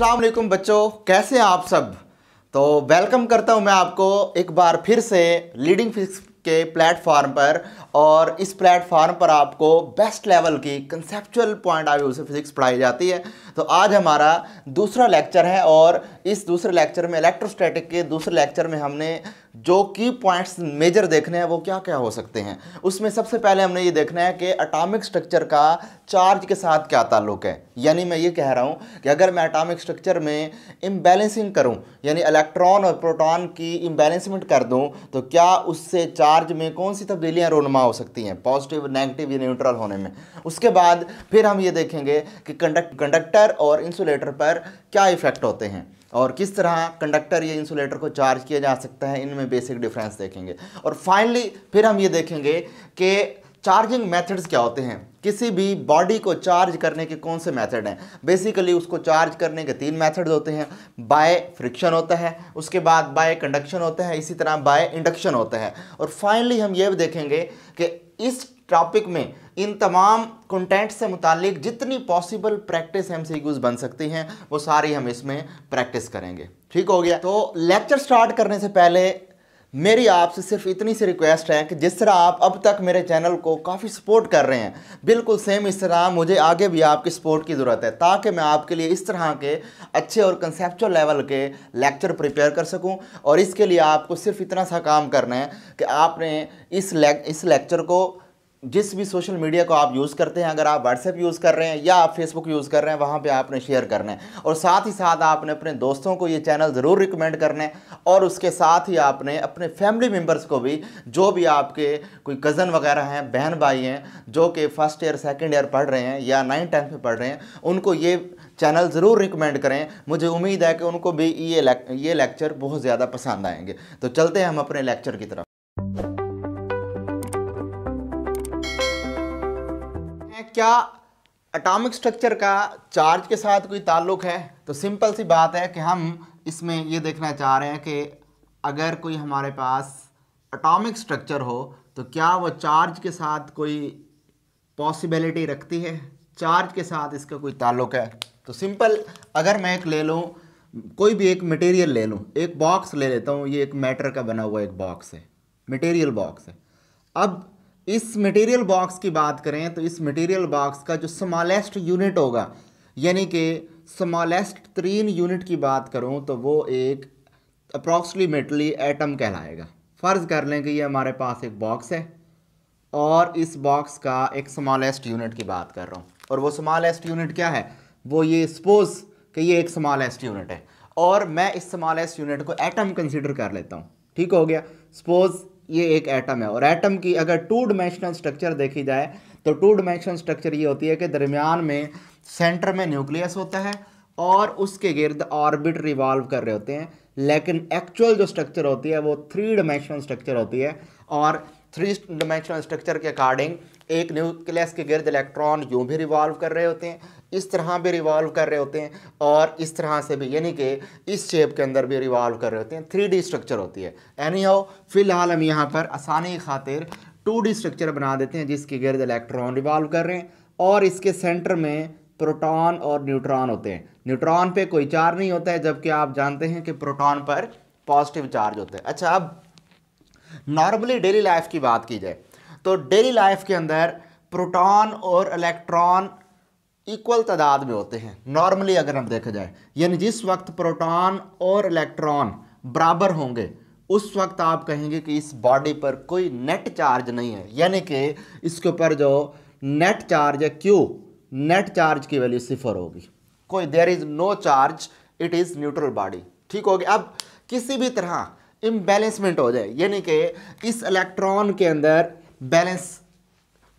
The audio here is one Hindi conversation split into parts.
अस्सलाम बच्चों कैसे हैं आप सब तो वेलकम करता हूं मैं आपको एक बार फिर से लीडिंग फिजिक्स के प्लेटफॉर्म पर और इस प्लेटफॉर्म पर आपको बेस्ट लेवल की कंसेप्चुअल पॉइंट ऑफ व्यू से फिजिक्स पढ़ाई जाती है तो आज हमारा दूसरा लेक्चर है और इस दूसरे लेक्चर में इलेक्ट्रोस्टैटिक के दूसरे लेक्चर में हमने जो की पॉइंट्स मेजर देखने हैं वो क्या क्या हो सकते हैं उसमें सबसे पहले हमने ये देखना है कि अटामिक स्ट्रक्चर का चार्ज के साथ क्या ताल्लुक है यानी मैं ये कह रहा हूँ कि अगर मैं अटामिक स्ट्रक्चर में इम्बैलेंसिंग करूँ यानी इलेक्ट्रॉन और प्रोटॉन की इम्बैलेंसमेंट कर दूँ तो क्या उससे चार्ज में कौन सी तब्दीलियाँ रोनमा हो सकती हैं पॉजिटिव नेगेटिव या न्यूट्रल होने में उसके बाद फिर हम ये देखेंगे कि कंडक्ट कंडक्टर और इंसुलेटर पर क्या इफेक्ट होते हैं और किस तरह कंडक्टर या इंसुलेटर को चार्ज किया जा सकता है इनमें बेसिक डिफरेंस देखेंगे और फाइनली फिर हम ये देखेंगे कि चार्जिंग मेथड्स क्या होते हैं किसी भी बॉडी को चार्ज करने के कौन से मेथड हैं बेसिकली उसको चार्ज करने के तीन मेथड्स होते हैं बाय फ्रिक्शन होता है उसके बाद बाय कंडक्शन होता है इसी तरह बाय इंडक्शन होता है और फाइनली हम ये भी देखेंगे कि इस टॉपिक में इन तमाम कंटेंट से मुतालिक जितनी पॉसिबल प्रैक्टिस एम बन सकती हैं वो सारी हम इसमें प्रैक्टिस करेंगे ठीक हो गया तो लेक्चर स्टार्ट करने से पहले मेरी आपसे सिर्फ इतनी सी रिक्वेस्ट है कि जिस तरह आप अब तक मेरे चैनल को काफ़ी सपोर्ट कर रहे हैं बिल्कुल सेम इस तरह मुझे आगे भी आपकी सपोर्ट की ज़रूरत है ताकि मैं आपके लिए इस तरह के अच्छे और कंसेप्चुअल लेवल के लेक्चर प्रिपेयर कर सकूं और इसके लिए आपको सिर्फ इतना सा काम करना है कि आपने इस लेक, इस लेक्चर को जिस भी सोशल मीडिया को आप यूज़ करते हैं अगर आप व्हाट्सएप यूज़ कर रहे हैं या आप फेसबुक यूज़ कर रहे हैं वहाँ पे आपने शेयर करना है और साथ ही साथ आपने अपने दोस्तों को ये चैनल ज़रूर रिकमेंड करना है और उसके साथ ही आपने अपने फैमिली मेम्बर्स को भी जो भी आपके कोई कज़न वगैरह हैं बहन भाई हैं जो कि फ़र्स्ट ईयर सेकेंड ईयर पढ़ रहे हैं या नाइन्थ टेंथ में पढ़ रहे हैं उनको ये चैनल ज़रूर रिकमेंड करें मुझे उम्मीद है कि उनको भी ये ये लेक्चर बहुत ज़्यादा पसंद आएंगे तो चलते हैं हम अपने लेक्चर की तरफ क्या एटॉमिक स्ट्रक्चर का चार्ज के साथ कोई ताल्लुक है तो सिंपल सी बात है कि हम इसमें ये देखना चाह रहे हैं कि अगर कोई हमारे पास एटॉमिक स्ट्रक्चर हो तो क्या वो चार्ज के साथ कोई पॉसिबिलिटी रखती है चार्ज के साथ इसका कोई ताल्लुक है तो सिंपल अगर मैं एक ले लूँ कोई भी एक मटेरियल ले लूँ एक बॉक्स ले लेता हूँ ये एक मैटर का बना हुआ एक बॉक्स है मटेरियल बॉक्स है अब इस मटेरियल बॉक्स की बात करें तो इस मटेरियल बॉक्स का जो स्मॉलेस्ट यूनिट होगा यानी कि स्मॉलेस्ट तीन यूनिट की बात करूं तो वो एक अप्रॉक्सीमेटली एटम कहलाएगा फ़र्ज़ कर लें कि ये हमारे पास एक बॉक्स है और इस बॉक्स का एक स्मॉलेस्ट यूनिट की बात कर रहा हूँ और वो स्मॉलेस्ट यूनिट क्या है वो ये सपोज़ कि ये एक स्मॉलेस्ट यूनिट है और मैं इस स्मॉलेस्ट यूनिट को एटम कंसिडर कर लेता हूँ ठीक हो गया सपोज़ ये एक एटम है और एटम की अगर टू डिमेंशनल स्ट्रक्चर देखी जाए तो टू डिमेंशनल स्ट्रक्चर ये होती है कि दरमियान में सेंटर में न्यूक्लियस होता है और उसके गिर्द ऑर्बिट रिवॉल्व कर रहे होते हैं लेकिन एक्चुअल जो स्ट्रक्चर होती है वो थ्री डिमेंशनल स्ट्रक्चर होती है और थ्री डिमेंशनल स्ट्रक्चर के अकॉर्डिंग एक न्यूक्लियस के गिर्द इलेक्ट्रॉन यूँ भी रिवॉल्व कर रहे होते हैं इस तरह भी रिवॉल्व कर रहे होते हैं और इस तरह से भी यानी कि इस शेप के अंदर भी रिवॉल्व कर रहे होते हैं थ्री डी स्ट्रक्चर होती है एनी हो फिलहाल हम यहाँ पर आसानी खातिर टू डी स्ट्रक्चर बना देते हैं जिसके गर्द इलेक्ट्रॉन रिवॉल्व कर रहे हैं और इसके सेंटर में प्रोटॉन और न्यूट्रॉन होते हैं न्यूट्रॉन पर कोई चार्ज नहीं होता है जबकि आप जानते हैं कि प्रोटॉन पर पॉजिटिव चार्ज होता है अच्छा अब नॉर्मली डेली लाइफ की बात की जाए तो डेली लाइफ के अंदर प्रोटॉन और इलेक्ट्रॉन इक्वल तादाद में होते हैं नॉर्मली अगर हम देखा जाए यानी जिस वक्त प्रोटॉन और इलेक्ट्रॉन बराबर होंगे उस वक्त आप कहेंगे कि इस बॉडी पर कोई नेट चार्ज नहीं है यानी कि इसके ऊपर जो नेट चार्ज है क्यू नेट चार्ज की वैल्यू सिफर होगी कोई there is no charge it is neutral body ठीक हो गया अब किसी भी तरह इम्बेलेंसमेंट हो जाए यानी कि इस इलेक्ट्रॉन के अंदर बैलेंस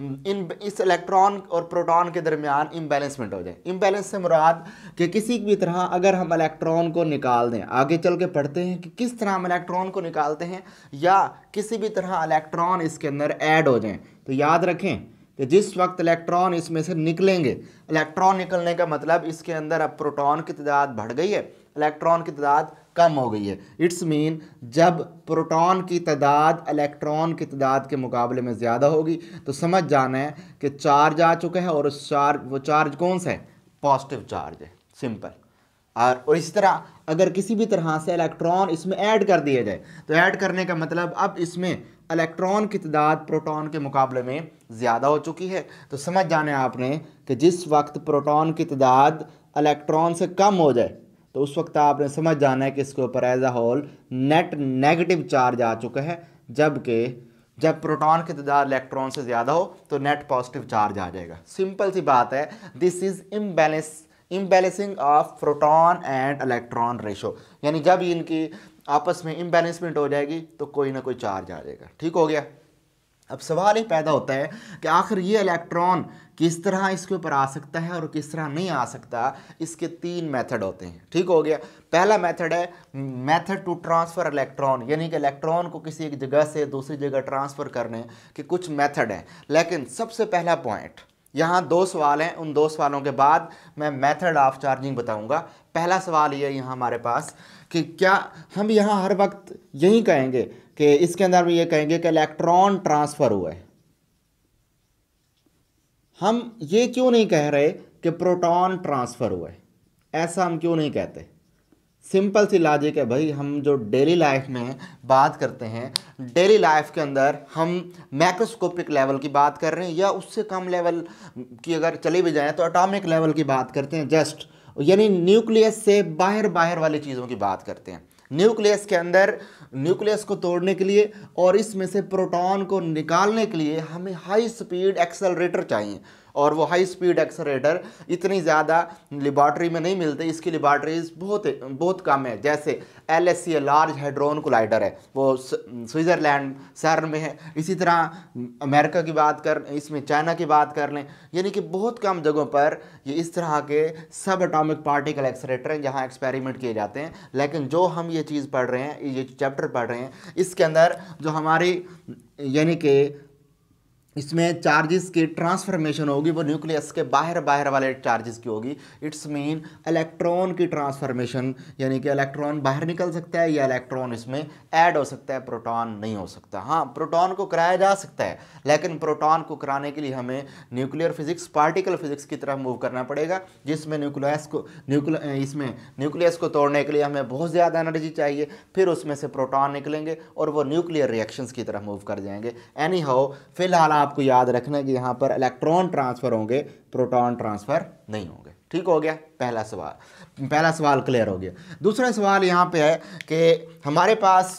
इन इस इलेक्ट्रॉन और प्रोटॉन के दरमियान इम्बेलेंसमेंट हो जाए इम्बेलेंस से मुराद कि किसी भी तरह अगर हम इलेक्ट्रॉन को निकाल दें आगे चल के पढ़ते हैं कि किस तरह हम इलेक्ट्रॉन को निकालते हैं या किसी भी तरह इलेक्ट्रॉन इसके अंदर ऐड हो जाएं तो याद रखें कि जिस वक्त इलेक्ट्रॉन इसमें से निकलेंगे इलेक्ट्रॉन निकलने का मतलब इसके अंदर अब प्रोटॉन की तादाद बढ़ गई है इलेक्ट्रॉन की तादाद कम हो गई है इट्स मीन जब प्रोटॉन की तादाद इलेक्ट्रॉन की तादाद के मुकाबले में ज़्यादा होगी तो समझ जाना है कि चार्ज आ चुका है और उस चार्ज वो चार्ज कौन सा है पॉजिटिव चार्ज है सिंपल और और इसी तरह अगर किसी भी तरह से इलेक्ट्रॉन इसमें ऐड कर दिया जाए तो ऐड करने का मतलब अब इसमें इलेक्ट्रॉन की तादाद प्रोटॉन के मुकाबले में ज़्यादा हो चुकी है तो समझ जाने आपने कि जिस वक्त प्रोटॉन की तादाद इलेक्ट्रॉन से कम हो जाए तो उस वक्त आपने समझ जाना है कि इसके ऊपर as a whole net negative charge आ चुका है जबकि जब प्रोटॉन की तदाद इलेक्ट्रॉन से ज़्यादा हो तो नेट पॉजिटिव चार्ज आ जाएगा सिंपल सी बात है this is imbalance imbalancing of proton and electron ratio यानी जब इनकी आपस में इम्बेलेंसमेंट हो जाएगी तो कोई ना कोई चार्ज आ जाएगा ठीक हो गया अब सवाल ये पैदा होता है कि आखिर ये इलेक्ट्रॉन किस तरह इसके ऊपर आ सकता है और किस तरह नहीं आ सकता इसके तीन मेथड होते हैं ठीक हो गया पहला मेथड है मेथड टू ट्रांसफ़र इलेक्ट्रॉन यानी कि इलेक्ट्रॉन को किसी एक जगह से दूसरी जगह ट्रांसफ़र करने के कुछ मेथड हैं लेकिन सबसे पहला पॉइंट यहाँ दो सवाल हैं उन दो सवालों के बाद मैं मेथड ऑफ चार्जिंग बताऊँगा पहला सवाल ये यहाँ हमारे पास कि क्या हम यहाँ हर वक्त यही कहेंगे कि इसके अंदर हम ये कहेंगे कि इलेक्ट्रॉन ट्रांसफ़र हुआ है हम ये क्यों नहीं कह रहे कि प्रोटॉन ट्रांसफ़र हुआ है ऐसा हम क्यों नहीं कहते सिंपल सी लॉजिक है भाई हम जो डेली लाइफ में बात करते हैं डेली लाइफ के अंदर हम मैक्रोस्कोपिक लेवल की बात कर रहे हैं या उससे कम लेवल की अगर चली भी जाएँ तो अटामिक लेवल की बात करते हैं जस्ट यानी न्यूक्लियस से बाहर बाहर वाली चीज़ों की बात करते हैं न्यूक्लियस के अंदर न्यूक्लियस को तोड़ने के लिए और इसमें से प्रोटॉन को निकालने के लिए हमें हाई स्पीड एक्सेलरेटर चाहिए और वो हाई स्पीड एक्सरेटर इतनी ज़्यादा लिबॉर्ट्री में नहीं मिलते इसकी लिबॉर्ट्रीज बहुत बहुत कम है जैसे L S C large hadron collider है वो स्विट्ज़रलैंड शहर में है इसी तरह अमेरिका की बात कर इसमें चाइना की बात कर लें यानी कि बहुत कम जगहों पर ये इस तरह के सब अटामिक पार्टिकल एक्सरेटर हैं जहाँ एक्सपेरिमेंट किए जाते हैं लेकिन जो हम ये चीज़ पढ़ रहे हैं ये चैप्टर पढ़ रहे हैं इसके अंदर जो हमारी यानी कि इसमें चार्जेस की ट्रांसफॉर्मेशन होगी वो न्यूक्लियस के बाहर बाहर वाले चार्जेस की होगी इट्स मीन इलेक्ट्रॉन की ट्रांसफॉर्मेशन यानी कि इलेक्ट्रॉन बाहर निकल सकता है या इलेक्ट्रॉन इसमें ऐड हो सकता है प्रोटॉन नहीं हो सकता हाँ प्रोटॉन को कराया जा सकता है लेकिन प्रोटॉन को कराने के लिए हमें न्यूक्लियर फिजिक्स पार्टिकल फिजिक्स की तरफ मूव करना पड़ेगा जिसमें न्यूक्लियस को न्यूक्ल इसमें न्यूक्लियस को तोड़ने के लिए हमें बहुत ज़्यादा एनर्जी चाहिए फिर उसमें से प्रोटॉन निकलेंगे और वो न्यूक्लियर रिएक्शंस की तरफ मूव कर जाएंगे एनी हाउ फिलहाल आप आपको याद रखना कि यहाँ पर इलेक्ट्रॉन ट्रांसफ़र होंगे प्रोटॉन ट्रांसफ़र नहीं होंगे ठीक हो गया पहला सवाल पहला सवाल क्लियर हो गया दूसरा सवाल यहाँ पे है कि हमारे पास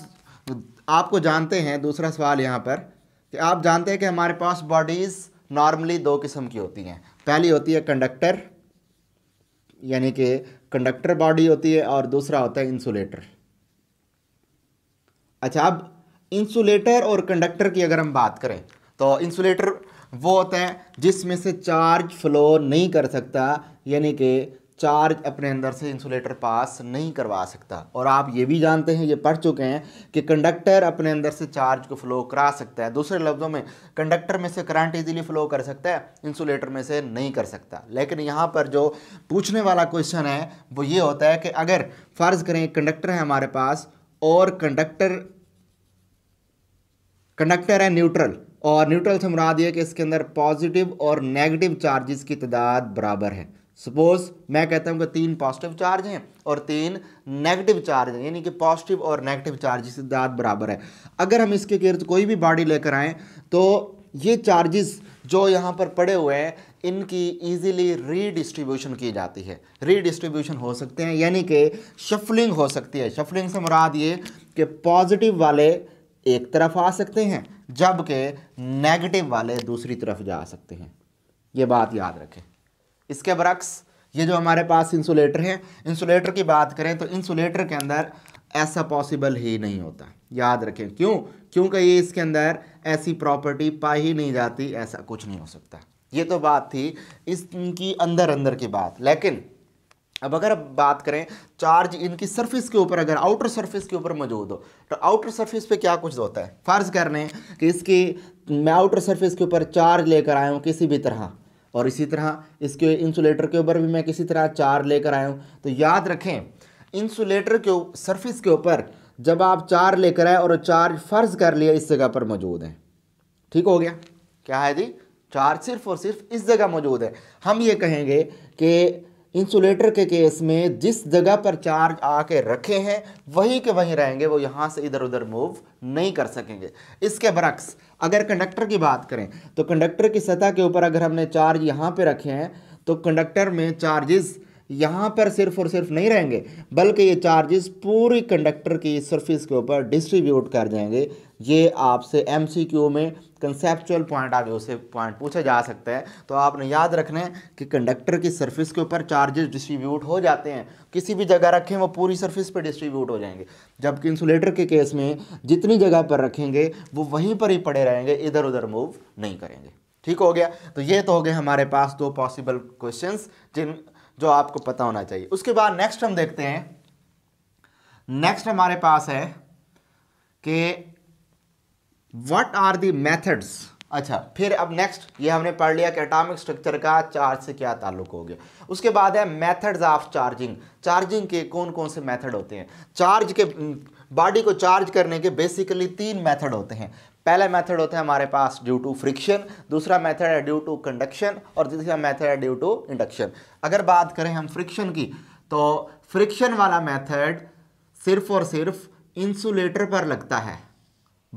आपको जानते हैं दूसरा सवाल यहाँ पर कि आप जानते हैं कि हमारे पास बॉडीज़ नॉर्मली दो किस्म की होती हैं पहली होती है कंडक्टर यानी कि कंडक्टर बॉडी होती है और दूसरा होता है इंसुलेटर अच्छा अब इंसुलेटर और कंडक्टर की अगर हम बात करें तो इंसुलेटर वो होता है जिसमें से चार्ज फ्लो नहीं कर सकता यानी कि चार्ज अपने अंदर से इंसुलेटर पास नहीं करवा सकता और आप ये भी जानते हैं ये पढ़ चुके हैं कि कंडक्टर अपने अंदर से चार्ज को फ्लो करा सकता है दूसरे लफ्ज़ों में कंडक्टर में से करंट इजीली फ्लो कर सकता है इंसुलेटर में से नहीं कर सकता लेकिन यहाँ पर जो पूछने वाला क्वेश्चन है वो ये होता है कि अगर फ़र्ज़ करें कंडक्टर है हमारे पास और कंडक्टर कंडक्टर है न्यूट्रल और न्यूट्रल से मुराद ये कि इसके अंदर पॉजिटिव और नेगेटिव चार्जेस की तादाद बराबर है सपोज मैं कहता हूँ कि तीन पॉजिटिव चार्ज हैं और तीन नेगेटिव चार्ज हैं यानी कि पॉजिटिव और नेगेटिव चार्जेस की तादाद बराबर है अगर हम इसके गिर्द कोई भी बॉडी लेकर आएँ तो ये चार्जेस जो यहाँ पर पड़े हुए हैं इनकी इजीली रीडिस्ट्रीब्यूशन की जाती है रीडिस्ट्रीब्यूशन हो सकते हैं यानी कि शफलिंग हो सकती है शफलिंग से मुराद ये कि पॉजिटिव वाले एक तरफ आ सकते हैं जबकि नेगेटिव वाले दूसरी तरफ जा सकते हैं ये बात याद रखें इसके बरक्स ये जो हमारे पास इंसुलेटर हैं इंसुलेटर की बात करें तो इंसुलेटर के अंदर ऐसा पॉसिबल ही नहीं होता याद रखें क्यों क्योंकि ये इसके अंदर ऐसी प्रॉपर्टी पाई ही नहीं जाती ऐसा कुछ नहीं हो सकता ये तो बात थी इसकी अंदर अंदर की बात लेकिन अब अगर अब बात करें चार्ज इनकी सरफेस के ऊपर अगर आउटर सरफेस के ऊपर मौजूद हो तो आउटर सरफेस पे क्या कुछ होता है फ़र्ज़ कर लें कि इसकी मैं आउटर सरफेस के ऊपर चार्ज लेकर आया हूँ किसी भी तरह और इसी तरह इसके इंसुलेटर के ऊपर भी मैं किसी तरह चार्ज लेकर आया हूँ तो याद रखें इंसुलेटर के सर्फिस के ऊपर जब आप चार्ज लेकर आए और चार्ज फ़र्ज़ कर लिया इस जगह पर मौजूद है ठीक हो गया क्या है जी चार्ज सिर्फ और सिर्फ इस जगह मौजूद है हम ये कहेंगे कि इंसुलेटर के केस में जिस जगह पर चार्ज आके रखे हैं वहीं के वहीं रहेंगे वो यहाँ से इधर उधर मूव नहीं कर सकेंगे इसके बरक्स अगर कंडक्टर की बात करें तो कंडक्टर की सतह के ऊपर अगर हमने चार्ज यहाँ पे रखे हैं तो कंडक्टर में चार्जेस यहाँ पर सिर्फ और सिर्फ नहीं रहेंगे बल्कि ये चार्जेस पूरी कंडक्टर की सरफेस के ऊपर डिस्ट्रीब्यूट कर जाएंगे ये आपसे एम में कंसेप्चुअल पॉइंट आगे उसे पॉइंट पूछे जा सकते हैं तो आपने याद रखना है कि कंडक्टर की सरफेस के ऊपर चार्जेस डिस्ट्रीब्यूट हो जाते हैं किसी भी जगह रखें वो पूरी सरफेस पर डिस्ट्रीब्यूट हो जाएंगे जबकि इंसुलेटर के केस में जितनी जगह पर रखेंगे वो वहीं पर ही पड़े रहेंगे इधर उधर मूव नहीं करेंगे ठीक हो गया तो ये तो हो गए हमारे पास दो पॉसिबल क्वेश्चन जिन जो आपको पता होना चाहिए उसके बाद नेक्स्ट हम देखते हैं नेक्स्ट हमारे पास है कि वट आर दी मैथड्स अच्छा फिर अब नेक्स्ट ये हमने पढ़ लिया कि एटॉमिक स्ट्रक्चर का चार्ज से क्या ताल्लुक हो गया उसके बाद है मेथड्स ऑफ चार्जिंग चार्जिंग के कौन कौन से मेथड होते हैं चार्ज के बॉडी को चार्ज करने के बेसिकली तीन मेथड होते हैं पहला मेथड होता है हमारे पास ड्यू टू फ्रिक्शन दूसरा मेथड है ड्यू टू कंडक्शन और तीसरा मेथड है ड्यू टू इंडक्शन अगर बात करें हम फ्रिक्शन की तो फ्रिक्शन वाला मेथड सिर्फ और सिर्फ इंसुलेटर पर लगता है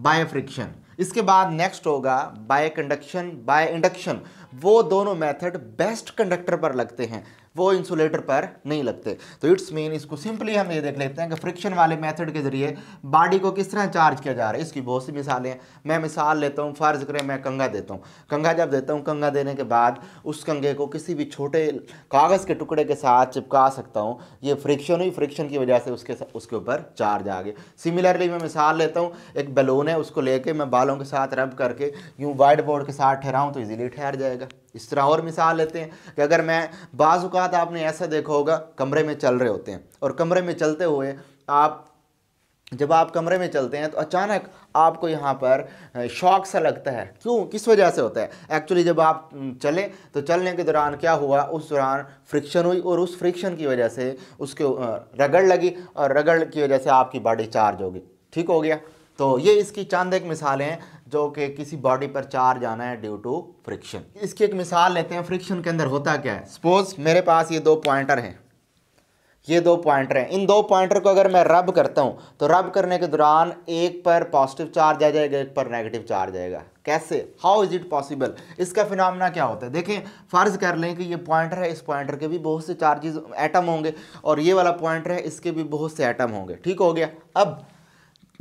बाय फ्रिक्शन इसके बाद नेक्स्ट होगा बाय कंडक्शन बाय इंडक्शन वो दोनों मेथड बेस्ट कंडक्टर पर लगते हैं वो इंसुलेटर पर नहीं लगते तो इट्स मीन इसको सिंपली हम ये देख लेते हैं कि फ्रिक्शन वाले मेथड के जरिए बॉडी को किस तरह चार्ज किया जा रहा है इसकी बहुत सी मिसालें हैं मैं मिसाल लेता हूँ फ़र्ज़ करें मैं कंगा देता हूँ कंगा जब देता हूँ कंगा देने के बाद उस कंगे को किसी भी छोटे कागज़ के टुकड़े के साथ चिपका सकता हूँ ये फ्रिक्शन हुई फ्रिक्शन की वजह से उसके उसके ऊपर चार्ज आ गया सिमिलरली मैं मिसाल लेता हूँ एक बैलून है उसको लेके मैं बालों के साथ रब करके यूँ वाइट बोर्ड के साथ ठहराऊँ तो ईज़िली ठहर जाएगा इस तरह और मिसाल लेते हैं कि अगर मैं बाज़ात आपने ऐसा देखा होगा कमरे में चल रहे होते हैं और कमरे में चलते हुए आप जब आप कमरे में चलते हैं तो अचानक आपको यहाँ पर शौक सा लगता है क्यों किस वजह से होता है एक्चुअली जब आप चलें तो चलने के दौरान क्या हुआ उस दौरान फ्रिक्शन हुई और उस फ्रिक्शन की वजह से उसके रगड़ लगी और रगड़ की वजह से आपकी बॉडी चार्ज होगी ठीक हो गया तो ये इसकी चंद एक मिसालें हैं जो कि किसी बॉडी पर चार्ज आना है ड्यू टू फ्रिक्शन इसकी एक मिसाल लेते हैं फ्रिक्शन के अंदर होता क्या है सपोज मेरे पास ये दो पॉइंटर हैं ये दो पॉइंटर हैं इन दो पॉइंटर को अगर मैं रब करता हूँ तो रब करने के दौरान एक पर पॉजिटिव चार्ज आ जाएगा एक पर नेगेटिव चार्ज आएगा कैसे हाउ इज़ इट पॉसिबल इसका फिनमिना क्या होता है देखें फ़र्ज़ कर लें कि ये पॉइंटर है इस पॉइंटर के भी बहुत से चार्जेस एटम होंगे और ये वाला पॉइंटर है इसके भी बहुत से एटम होंगे ठीक हो गया अब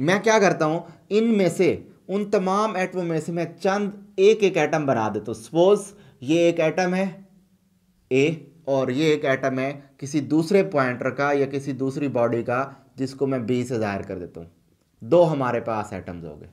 मैं क्या करता हूँ इनमें से उन तमाम एटमों में से मैं चंद एक एक एटम बना देता हूँ सपोज ये एक एटम है ए और ये एक एटम है किसी दूसरे पॉइंटर का या किसी दूसरी बॉडी का जिसको मैं बी से ज़ाहिर कर देता हूँ दो हमारे पास एटम्स हो गए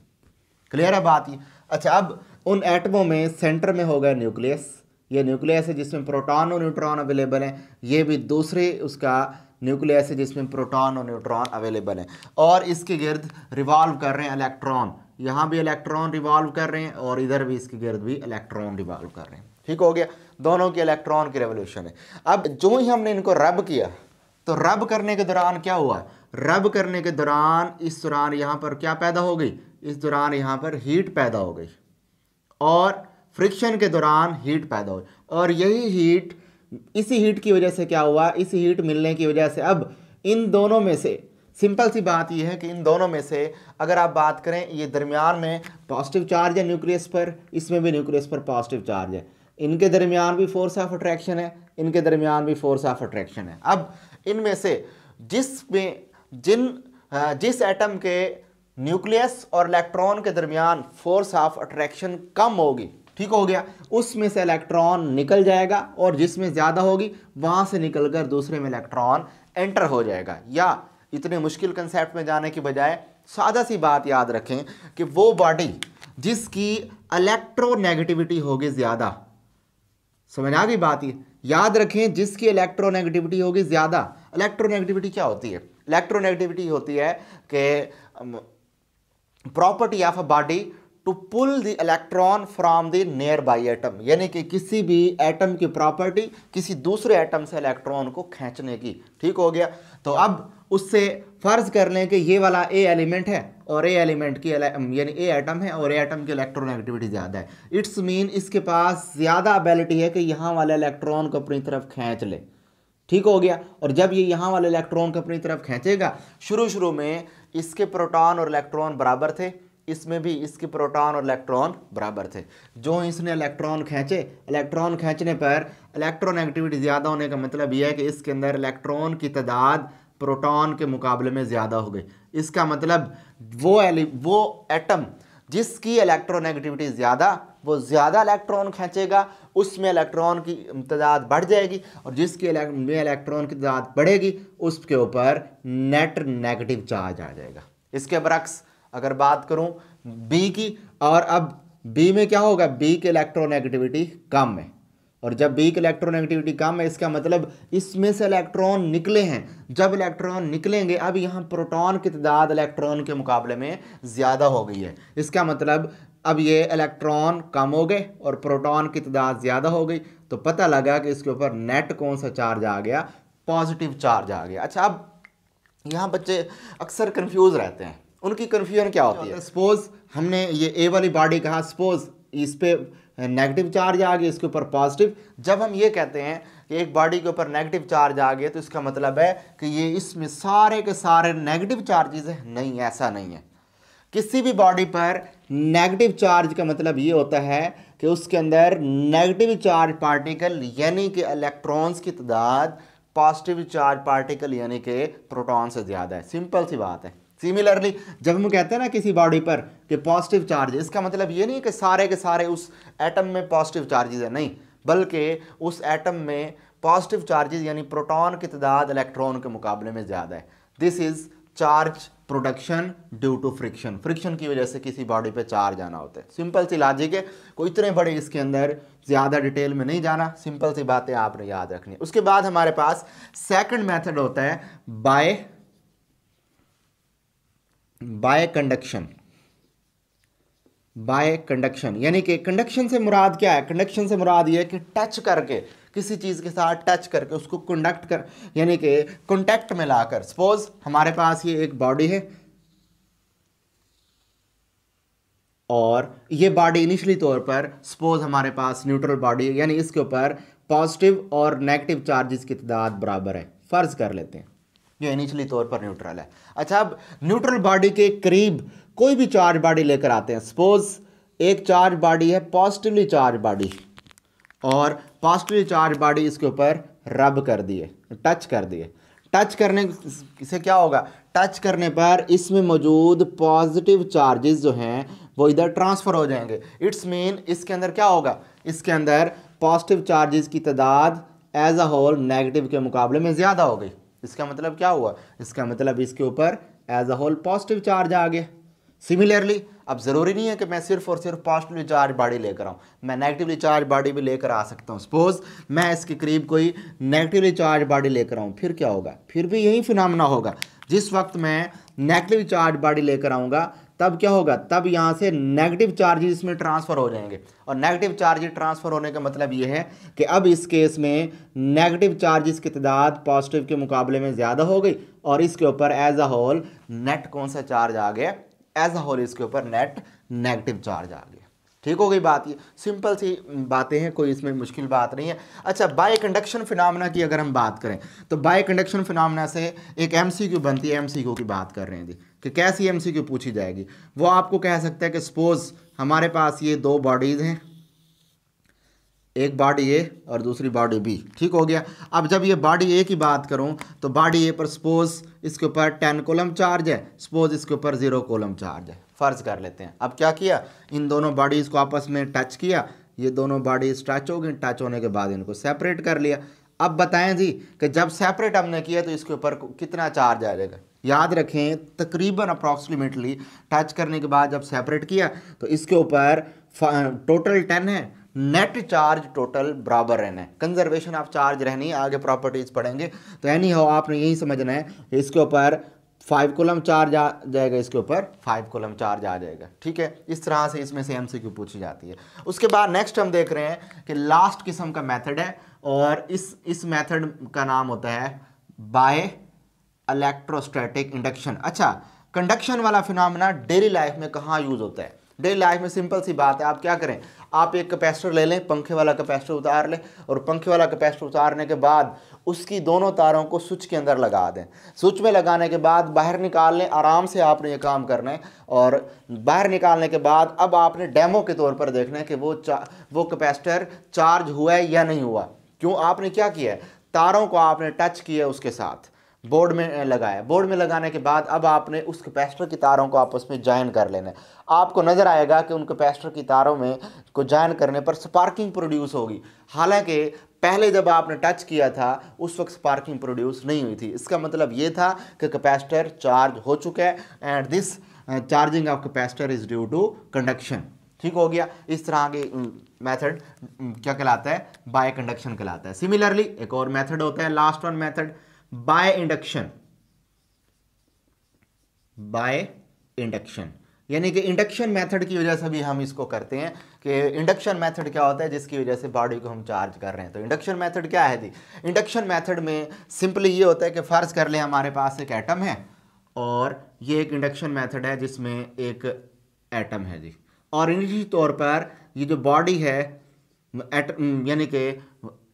क्लियर है बात ये अच्छा अब उन एटमों में सेंटर में हो गया न्यूक्लियस ये न्यूक्लियस है जिसमें प्रोटॉन और न्यूट्रॉन अवेलेबल हैं ये भी दूसरे उसका न्यूक्लियस है जिसमें प्रोटॉन और न्यूट्रॉन अवेलेबल है और इसके गिर्द रिवॉल्व कर रहे हैं इलेक्ट्रॉन यहाँ भी इलेक्ट्रॉन रिवॉल्व कर रहे हैं और इधर भी इसके गिर्द भी इलेक्ट्रॉन रिवॉल्व कर रहे हैं ठीक हो गया दोनों के इलेक्ट्रॉन की रेवोल्यूशन है अब जो ही हमने इनको रब किया तो रब करने के दौरान क्या हुआ रब करने के दौरान इस दौरान यहाँ पर क्या पैदा हो गई इस दौरान यहाँ पर हीट पैदा हो गई और फ्रिक्शन के दौरान हीट पैदा हुई और यही हीट इसी हीट की वजह से क्या हुआ इसी हीट मिलने की वजह से अब इन दोनों में से सिंपल सी बात यह है कि इन दोनों में से अगर आप बात करें ये दरमियान में पॉजिटिव चार्ज है न्यूक्लियस पर इसमें भी न्यूक्लियस पर पॉजिटिव चार्ज है इनके दरमियान भी फोर्स ऑफ अट्रैक्शन है इनके दरमियान भी फोर्स ऑफ अट्रैक्शन है अब इनमें से जिस में जिन जिस एटम के न्यूक्लियस और इलेक्ट्रॉन के दरमियान फोर्स ऑफ अट्रैक्शन कम होगी ठीक हो गया उसमें से इलेक्ट्रॉन निकल जाएगा और जिसमें ज़्यादा होगी वहाँ से निकलकर दूसरे में इलेक्ट्रॉन एंटर हो जाएगा या इतने मुश्किल कंसेप्ट में जाने के बजाय सादा सी बात याद रखें कि वो बॉडी जिसकी इलेक्ट्रोनेगेटिविटी होगी ज़्यादा समझ आ गई बात ये याद रखें जिसकी इलेक्ट्रोनेगेटिविटी होगी ज़्यादा इलेक्ट्रोनेगेटिविटी क्या होती है इलेक्ट्रोनेगेटिविटी होती है कि property of a body to pull the electron from the nearby atom यानी कि किसी भी एटम की प्रॉपर्टी किसी दूसरे एटम से इलेक्ट्रॉन को खींचने की ठीक हो गया तो अब उससे फर्ज कर लें कि ये वाला ए एलिमेंट है और ए एलिमेंट की यानी ए एटम है और ए एटम की इलेक्ट्रोनेगेटिविटी ज़्यादा है इट्स मीन इसके पास ज़्यादा अबेलिटी है कि यहाँ वाले इलेक्ट्रॉन को अपनी तरफ खींच ले ठीक हो गया और जब ये यहाँ वाले इलेक्ट्रॉन को अपनी तरफ खींचेगा शुरू शुरू में इसके प्रोटॉन और इलेक्ट्रॉन बराबर थे इसमें भी इसके प्रोटॉन और इलेक्ट्रॉन बराबर थे जो इसने इलेक्ट्रॉन खींचे इलेक्ट्रॉन खींचने पर इलेक्ट्रोनेगेटिविटी ज़्यादा होने का मतलब यह है कि इसके अंदर इलेक्ट्रॉन की तादाद प्रोटॉन के मुकाबले में ज़्यादा हो गई इसका मतलब वो एलि वो एटम जिसकी इलेक्ट्रोनेगेटिविटी ज़्यादा वो ज़्यादा इलेक्ट्रॉन खींचेगा उसमें इलेक्ट्रॉन की तादाद बढ़ जाएगी और जिसकी में इलेक्ट्रॉन की तादाद बढ़ेगी उसके ऊपर नेट नेगेटिव चार्ज आ जाएगा इसके बरक्स अगर बात करूं बी की और अब बी में क्या होगा बी की इलेक्ट्रोनेगेटिविटी कम है और जब बी की इलेक्ट्रोनेगेटिविटी कम है इसका मतलब इसमें से इलेक्ट्रॉन निकले हैं जब इलेक्ट्रॉन निकलेंगे अब यहाँ प्रोटॉन की तादाद इलेक्ट्रॉन के मुकाबले में ज़्यादा हो गई है इसका मतलब अब ये इलेक्ट्रॉन कम हो गए और प्रोटॉन की तादाद ज़्यादा हो गई तो पता लगा कि इसके ऊपर नेट कौन सा चार्ज आ गया पॉजिटिव चार्ज आ गया अच्छा अब यहाँ बच्चे अक्सर कन्फ्यूज़ रहते हैं उनकी कन्फ्यूजन क्या होती है सपोज हमने ये ए वाली बॉडी कहा सपोज इस पर नेगेटिव चार्ज आ गया इसके ऊपर पॉजिटिव जब हम ये कहते हैं कि एक बॉडी के ऊपर नेगेटिव चार्ज आ गया तो इसका मतलब है कि ये इसमें सारे के सारे नेगेटिव चार्जेस हैं नहीं ऐसा नहीं है किसी भी बॉडी पर नेगेटिव चार्ज का मतलब ये होता है कि उसके अंदर नेगेटिव चार्ज पार्टिकल यानी कि इलेक्ट्रॉन्स की तादाद पॉजिटिव चार्ज पार्टिकल यानी कि प्रोटॉन से ज़्यादा है सिंपल सी बात है सिमिलरली जब हम कहते हैं ना किसी बॉडी पर कि पॉजिटिव चार्ज इसका मतलब ये नहीं कि सारे के सारे उस एटम में पॉजिटिव चार्जेस है नहीं बल्कि उस एटम में पॉजिटिव चार्जेस यानी प्रोटॉन की तादाद इलेक्ट्रॉन के मुकाबले में ज़्यादा है this is charge production due to friction friction की वजह से किसी बॉडी पे चार्ज आना होता है सिंपल सी लाजिक है कोई इतने बड़े इसके अंदर ज़्यादा डिटेल में नहीं जाना सिंपल सी बातें आपने याद रखनी उसके बाद हमारे पास सेकंड मेथड होता है by by conduction by conduction यानी कि कंडक्शन से मुराद क्या है कंडक्शन से मुराद ये है कि टच करके किसी चीज़ के साथ टच करके उसको कंडक्ट कर यानी कि कॉन्टैक्ट में लाकर सपोज हमारे पास ये एक बॉडी है और ये बॉडी इनिशली तौर पर सपोज हमारे पास न्यूट्रल बॉडी है यानी इसके ऊपर पॉजिटिव और नेगेटिव चार्जेस की तादाद बराबर है फ़र्ज़ कर लेते हैं जो इनिशियली तौर पर न्यूट्रल है अच्छा अब न्यूट्रल बॉडी के करीब कोई भी चार्ज बॉडी लेकर आते हैं सपोज एक चार्ज बॉडी है पॉजिटिवली चार्ज बॉडी और पॉजिटिवली चार्ज बॉडी इसके ऊपर रब कर दिए टच कर दिए टच करने से क्या होगा टच करने पर इसमें मौजूद पॉजिटिव चार्जेस जो हैं वो इधर ट्रांसफ़र हो जाएंगे इट्स मीन इसके अंदर क्या होगा इसके अंदर पॉजिटिव चार्जेस की तादाद एज अ होल नेगेटिव के मुकाबले में ज़्यादा हो गई इसका मतलब क्या हुआ इसका मतलब इसके ऊपर as a whole positive charge आ गया सिमिलरली अब ज़रूरी नहीं है कि मैं सिर्फ और सिर्फ पॉजिटिवली चार्ज बॉडी लेकर आऊँ मैं नेगेटिवली चार्ज बॉडी भी लेकर आ सकता हूँ सपोज मैं इसके करीब कोई नेगेटिवली चार्ज बॉडी लेकर आऊँ फिर क्या होगा फिर भी यही फिनामना होगा जिस वक्त मैं नेगेटिव चार्ज बॉडी लेकर आऊँगा तब क्या होगा तब यहाँ से नेगेटिव चार्जेस इसमें ट्रांसफ़र हो जाएंगे और नेगेटिव चार्जेस ट्रांसफ़र होने का मतलब ये है कि अब इस केस में नेगेटिव चार्जेस की तादाद पॉजिटिव के मुकाबले में ज़्यादा हो गई और इसके ऊपर एज अ होल नेट कौन सा चार्ज आ गया एज अ होल इसके ऊपर नेट नेगेटिव चार्ज आ गया ठीक हो गई बात ये सिंपल सी बातें हैं कोई इसमें मुश्किल बात नहीं है अच्छा बाय कंडक्शन फिनामना की अगर हम बात करें तो बाय कंडक्शन फिनामना से एक एमसीक्यू बनती है एमसीक्यू की बात कर रहे हैं जी कि कैसी एम सी क्यू पूछी जाएगी वो आपको कह सकता है कि सपोज़ हमारे पास ये दो बॉडीज़ हैं एक बॉडी ए और दूसरी बॉडी बी ठीक हो गया अब जब ये बॉडी ए की बात करूँ तो बॉडी ए पर सपोज़ इसके ऊपर टेन कोलम चार्ज है सपोज़ इसके ऊपर ज़ीरो कोलम चार्ज है फ़र्ज़ कर लेते हैं अब क्या किया इन दोनों बॉडीज़ को आपस में टच किया ये दोनों बॉडीज़ टच हो गई टच होने के बाद इनको सेपरेट कर लिया अब बताएं जी कि जब सेपरेट हमने किया तो इसके ऊपर कितना चार्ज आ जाएगा याद रखें तकरीबन अप्रॉक्सीमेटली टच करने के बाद जब सेपरेट किया तो इसके ऊपर टोटल टेन है नेट चार्ज टोटल बराबर रहना है कंजर्वेशन ऑफ चार्ज रहनी आगे प्रॉपर्टीज़ पढ़ेंगे तो एनी हो आपने यही समझना है इसके ऊपर फाइव कोलम चार्ज आ जाएगा इसके ऊपर फाइव कोलम चार्ज आ जाएगा ठीक है इस तरह से इसमें से एमसीक्यू पूछी जाती है उसके बाद नेक्स्ट हम देख रहे हैं कि लास्ट किस्म का मेथड है और इस इस मेथड का नाम होता है बाय इलेक्ट्रोस्टैटिक इंडक्शन अच्छा कंडक्शन वाला फिनमिना डेली लाइफ में कहाँ यूज़ होता है डेली लाइफ में सिंपल सी बात है आप क्या करें आप एक कैपेसिटर ले लें पंखे वाला कैपेसिटर उतार लें और पंखे वाला कैपेसिटर उतारने के बाद उसकी दोनों तारों को स्विच के अंदर लगा दें स्विच में लगाने के बाद बाहर निकाल लें आराम से आपने ये काम करना है और बाहर निकालने के बाद अब आपने डेमो के तौर पर देखना है कि वो वो कैपेसिटर चार्ज हुआ है या नहीं हुआ क्यों आपने क्या किया तारों को आपने टच किया उसके साथ बोर्ड में लगाया बोर्ड में लगाने के बाद अब आपने उस कैपेसिटर की तारों को आपस में ज्वाइन कर लेना है आपको नज़र आएगा कि उन कैपेसिटर की तारों में को ज्वाइन करने पर स्पार्किंग प्रोड्यूस होगी हालांकि पहले जब आपने टच किया था उस वक्त स्पार्किंग प्रोड्यूस नहीं हुई थी इसका मतलब ये था कि कैपेसिटर चार्ज हो चुका है and this charging of capacitor is due to conduction ठीक हो गया इस तरह की मेथड क्या कहलाता है बाय कंडक्शन कहलाता है सिमिलरली एक और मेथड होता है last one method by induction by induction यानी कि इंडक्शन मेथड की वजह से भी हम इसको करते हैं कि इंडक्शन मेथड क्या होता है जिसकी वजह से बॉडी को हम चार्ज कर रहे हैं तो इंडक्शन मेथड क्या है जी इंडक्शन मेथड में सिंपली ये होता है कि फ़र्ज़ कर ले हमारे पास एक एटम है और ये एक इंडक्शन मेथड है जिसमें एक एटम है जी और निजी तौर पर ये जो बॉडी है एटम यानी कि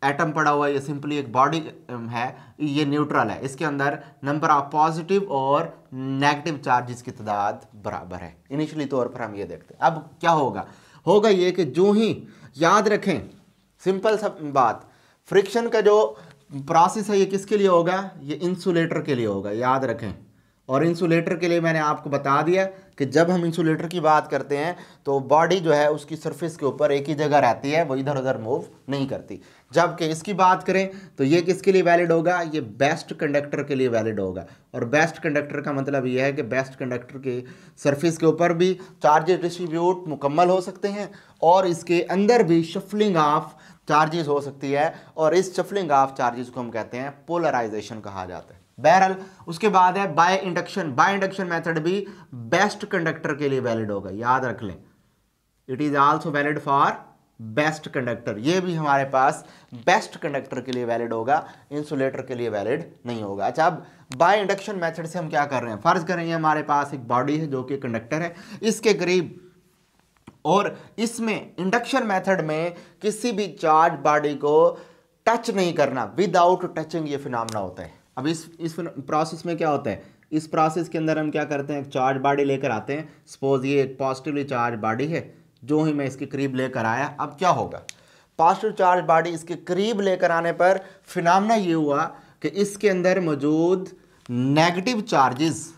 एटम पड़ा हुआ है ये सिंपली एक बॉडी um, है ये न्यूट्रल है इसके अंदर नंबर ऑफ पॉजिटिव और नेगेटिव चार्जेस की तादाद बराबर है इनिशियली तौर पर हम ये देखते हैं अब क्या होगा होगा ये कि जो ही याद रखें सिंपल सब बात फ्रिक्शन का जो प्रोसेस है ये किसके लिए होगा ये इंसुलेटर के लिए होगा याद रखें और इंसुलेटर के लिए मैंने आपको बता दिया कि जब हम इंसुलेटर की बात करते हैं तो बॉडी जो है उसकी सरफेस के ऊपर एक ही जगह रहती है वो इधर उधर मूव नहीं करती जबकि इसकी बात करें तो ये किसके लिए वैलिड होगा ये बेस्ट कंडक्टर के लिए वैलिड होगा और बेस्ट कंडक्टर का मतलब ये है कि बेस्ट कंडक्टर के सरफेस के ऊपर भी चार्ज डिस्ट्रीब्यूट मुकम्मल हो सकते हैं और इसके अंदर भी शफलिंग ऑफ चार्जेस हो सकती है और इस शफलिंग ऑफ चार्जेस को हम कहते हैं पोलराइजेशन कहा जाता है बहरहाल उसके बाद है by induction by induction method भी बेस्ट कंडक्टर के लिए वैलिड होगा याद रख लें it is also valid for best conductor ये भी हमारे पास बेस्ट कंडक्टर के लिए वैलिड होगा इंसुलेटर के लिए वैलिड नहीं होगा अच्छा अब बाय इंडक्शन मेथड से हम क्या कर रहे हैं फर्ज करेंगे हमारे पास एक बॉडी है जो कि कंडक्टर है इसके करीब और इसमें इंडक्शन मेथड में किसी भी चार्ज बॉडी को टच नहीं करना विदाउट टचिंग ये फिनमना होता है अब इस इस प्रोसेस में क्या होता है इस प्रोसेस के अंदर हम क्या करते हैं एक चार्ज बॉडी लेकर आते हैं सपोज ये एक पॉजिटिवली चार्ज बॉडी है जो ही मैं इसके करीब लेकर आया अब क्या होगा पॉजिटिव चार्ज बॉडी इसके करीब लेकर आने पर फिनामना ये हुआ कि इसके अंदर मौजूद नेगेटिव चार्जेस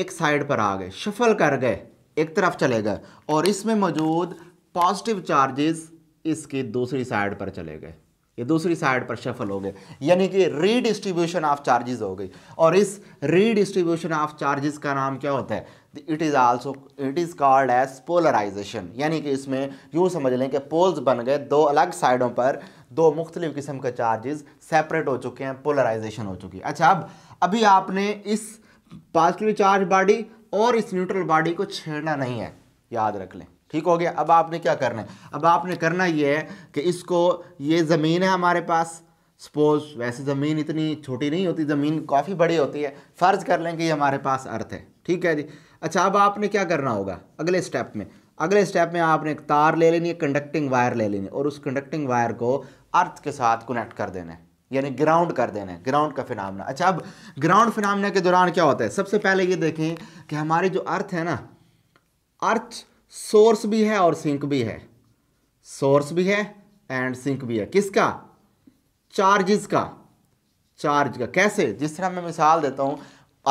एक साइड पर आ गए शफल कर गए एक तरफ चले गए और इसमें मौजूद पॉजिटिव चार्जेस इसके दूसरी साइड पर चले गए ये दूसरी साइड पर शफल हो गए यानी कि रीडिस्ट्रीब्यूशन ऑफ चार्जेस हो गई और इस रीडिस्ट्रीब्यूशन ऑफ चार्जेस का नाम क्या होता है it is also it is called as polarisation यानी कि इसमें यूं समझ लें कि पोल्स बन गए दो अलग साइडों पर दो मुख्तलिफ किस्म के चार्जेस सेपरेट हो चुके हैं पोलराइजेशन हो चुकी है अच्छा अब अभी आपने इस पॉजिटिव चार्ज बॉडी और इस न्यूट्रल बॉडी को छेड़ना नहीं है याद रख लें ठीक हो गया अब आपने क्या करना है अब आपने करना ये है कि इसको ये ज़मीन है हमारे पास सपोज वैसे ज़मीन इतनी छोटी नहीं होती ज़मीन काफ़ी बड़ी होती है फ़र्ज़ कर लें कि ये हमारे पास अर्थ है ठीक है जी अच्छा अब आपने क्या करना होगा अगले स्टेप में अगले स्टेप में आपने एक तार ले लेनी है कंडक्टिंग वायर ले लेनी और उस कंडक्टिंग वायर को अर्थ के साथ कनेक्ट कर देना है यानी ग्राउंड कर देना है ग्राउंड का फिनामना अच्छा अब ग्राउंड फिनामना के दौरान क्या होता है सबसे पहले ये देखें कि हमारी जो अर्थ है ना अर्थ सोर्स भी है और सिंक भी है सोर्स भी है एंड सिंक भी है किसका चार्जिस का चार्ज का कैसे जिस तरह मैं मिसाल देता हूँ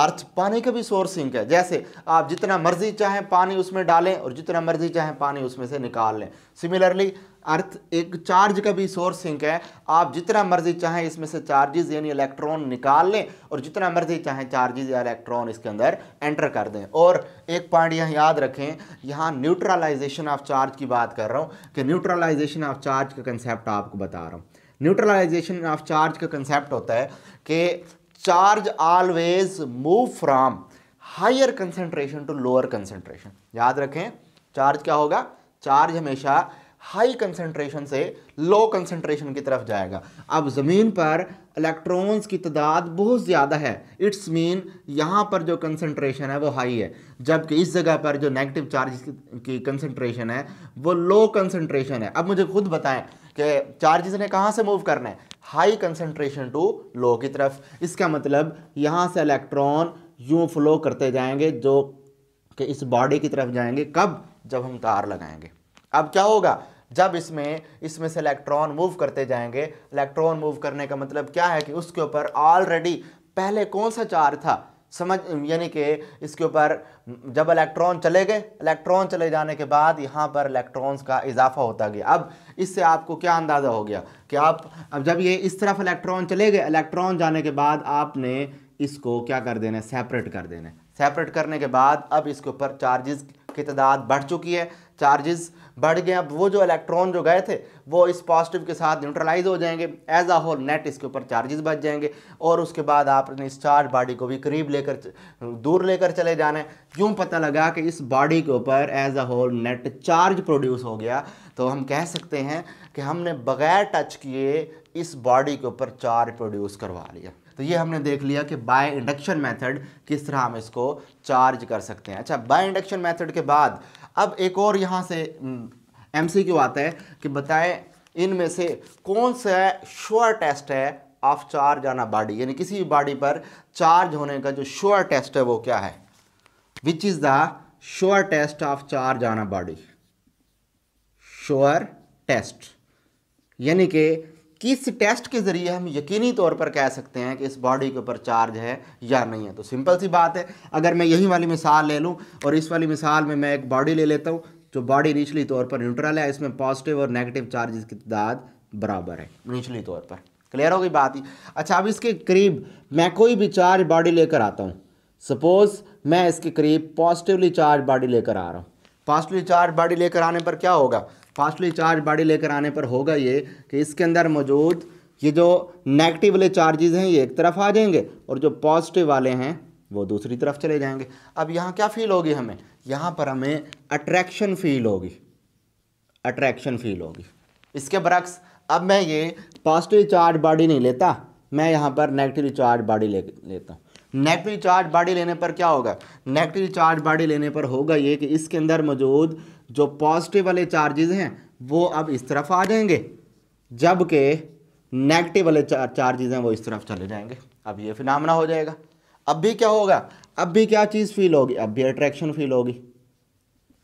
अर्थ पानी का भी सोर्स सिंक है जैसे आप जितना मर्जी चाहें पानी उसमें डालें और जितना मर्जी चाहें पानी उसमें से निकाल लें सिमिलरली अर्थ एक चार्ज का भी सोर्स सिंक है आप जितना मर्जी चाहें इसमें से चार्जेस यानी इलेक्ट्रॉन निकाल लें और जितना मर्जी चाहें चार्जेस या इलेक्ट्रॉन इसके अंदर एंटर कर दें और एक पॉइंट यहाँ याद रखें यहाँ न्यूट्रलाइजेशन ऑफ चार्ज की बात कर रहा हूँ कि न्यूट्रलाइजेशन ऑफ चार्ज का कंसेप्ट आपको बता रहा हूँ न्यूट्रलाइजेशन ऑफ चार्ज का कंसेप्ट होता है कि charge always move from higher concentration to lower concentration याद रखें चार्ज क्या होगा चार्ज हमेशा हाई कंसनट्रेशन से लो कंसनट्रेशन की तरफ जाएगा अब ज़मीन पर इलेक्ट्रॉन्स की तादाद बहुत ज़्यादा है इट्स मीन यहाँ पर जो कंसनट्रेशन है वो हाई है जबकि इस जगह पर जो नेगेटिव चार्ज की कंसनट्रेशन है वो लो कंसनट्रेशन है अब मुझे खुद बताएं कि चार्जेस ने कहाँ से मूव करना है हाई कंसनट्रेशन टू लो की तरफ इसका मतलब यहाँ से इलेक्ट्रॉन यूँ फ्लो करते जाएंगे जो कि इस बॉडी की तरफ जाएंगे कब जब हम तार लगाएंगे अब क्या होगा जब इसमें इसमें से इलेक्ट्रॉन मूव करते जाएंगे इलेक्ट्रॉन मूव करने का मतलब क्या है कि उसके ऊपर ऑलरेडी पहले कौन सा चार्ज था समझ यानी कि इसके ऊपर जब इलेक्ट्रॉन चले गए इलेक्ट्रॉन चले जाने के बाद यहाँ पर इलेक्ट्रॉन्स का इजाफा होता गया अब इससे आपको क्या अंदाज़ा हो गया कि आप अब जब ये इस तरफ इलेक्ट्रॉन चले गए इलेक्ट्रॉन जाने के बाद आपने इसको क्या कर देना है सेपरेट कर देना है सेपरेट करने के बाद अब इसके ऊपर चार्जेस की तादाद बढ़ चुकी है चार्जेस बढ़ गए अब वो जो इलेक्ट्रॉन जो गए थे वो इस पॉजिटिव के साथ न्यूट्रलाइज हो जाएंगे एज अ होल नेट इसके ऊपर चार्जेस बच जाएंगे और उसके बाद आपने इस चार्ज बॉडी को भी करीब लेकर दूर लेकर चले जाना है यूँ पता लगा कि इस बॉडी के ऊपर as a whole net charge produce हो गया तो हम कह सकते हैं कि हमने बगैर टच किए इस बॉडी के ऊपर चार्ज प्रोड्यूस करवा लिया तो ये हमने देख लिया कि बाय इंडक्शन मेथड किस तरह हम इसको चार्ज कर सकते हैं अच्छा बाय इंडक्शन मेथड के बाद अब एक और यहाँ से एम सी क्यू आता है कि बताएं इनमें से कौन सा श्योर टेस्ट है ऑफ चार्ज आना बॉडी यानी किसी भी बॉडी पर चार्ज होने का जो श्योर टेस्ट है वो क्या है which is the sure test of charge on a body sure test यानी कि कि इस टेस्ट के ज़रिए हम यकीनी तौर पर कह सकते हैं कि इस बॉडी के ऊपर चार्ज है या नहीं है तो सिंपल सी बात है अगर मैं यही वाली मिसाल ले लूँ और इस वाली मिसाल में मैं एक बॉडी ले लेता हूँ जो बॉडी निचली तौर पर न्यूट्रल है इसमें पॉजिटिव और नेगेटिव चार्जेस की तादाद बराबर है निचली तौर पर क्लियर हो गई बात ही अच्छा अब इसके करीब मैं कोई भी चार्ज बॉडी लेकर आता हूँ सपोज़ मैं इसके करीब पॉजिटिवली चार्ज बॉडी लेकर आ रहा हूँ पॉजिटिवली चार्ज बॉडी लेकर आने पर क्या होगा फास्टली चार्ज बॉडी लेकर आने पर होगा ये कि इसके अंदर मौजूद ये जो नेगेटिव वाले चार्जेस हैं ये एक तरफ आ जाएंगे और जो पॉजिटिव वाले हैं वो दूसरी तरफ चले जाएंगे अब यहाँ क्या फील होगी हमें यहाँ पर हमें अट्रैक्शन फील होगी अट्रैक्शन फील होगी इसके बरक्स अब मैं ये पॉजिटिव चार्ज बॉडी नहीं लेता मैं यहाँ पर नेगेटिव चार्ज बॉडी ले लेता हूँ नेगेटिव चार्ज बॉडी लेने पर क्या होगा नेगेटिव चार्ज बॉडी लेने पर होगा ये कि इसके अंदर मौजूद जो पॉजिटिव वाले चार्जेस हैं वो अब इस तरफ आ जाएंगे जबकि नेगेटिव वाले चार्जेस हैं वो इस तरफ चले जाएंगे अब ये फिनामना हो जाएगा अब भी क्या होगा अब भी क्या चीज़ फील होगी अब भी अट्रैक्शन फील होगी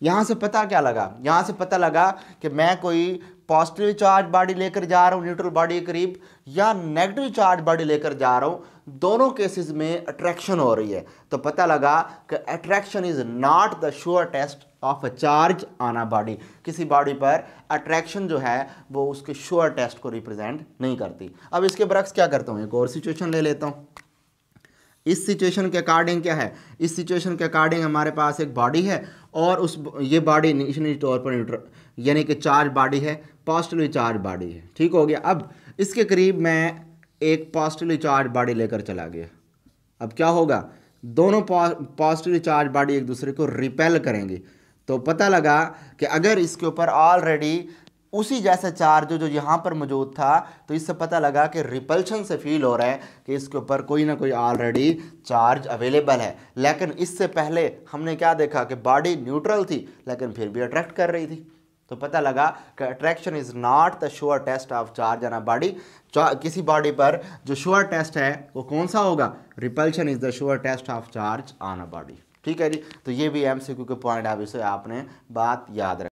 यहाँ से पता क्या लगा यहाँ से पता लगा कि मैं कोई पॉजिटिव चार्ज बॉडी लेकर जा रहा हूँ न्यूट्रल बॉडी के करीब या नेगेटिव चार्ज बॉडी लेकर जा रहा हूँ दोनों केसेस में अट्रैक्शन हो रही है तो पता लगा कि attraction is not the sure test of a charge on a body किसी बॉडी पर अट्रैक्शन जो है वो उसके श्योर टेस्ट को रिप्रेजेंट नहीं करती अब इसके बरक्स क्या करता हूँ एक और सिचुएशन ले लेता हूँ इस सिचुएशन के अकॉर्डिंग क्या है इस सिचुएशन के अकॉर्डिंग हमारे पास एक बॉडी है और उस ये बॉडी निशनी तौर पर यानी कि चार्ज बॉडी है पॉजिटिवली चार्ज बॉडी है ठीक हो गया अब इसके करीब मैं एक पॉजिटिवली चार्ज बॉडी लेकर चला गया अब क्या होगा दोनों पॉजिटिवली चार्ज बॉडी एक दूसरे को रिपेल करेंगे तो पता लगा कि अगर इसके ऊपर ऑलरेडी उसी जैसा चार्ज जो यहाँ पर मौजूद था तो इससे पता लगा कि रिपल्शन से फील हो रहा है कि इसके ऊपर कोई ना कोई ऑलरेडी चार्ज अवेलेबल है लेकिन इससे पहले हमने क्या देखा कि बॉडी न्यूट्रल थी लेकिन फिर भी अट्रैक्ट कर रही थी तो पता लगा कि attraction is not the sure test of charge an body किसी बॉडी पर जो श्योर टेस्ट है वो कौन सा होगा repulsion is the sure test of charge on a body ठीक है जी तो ये भी एम सी क्यू के पॉइंट आप इसे आपने बात याद रखें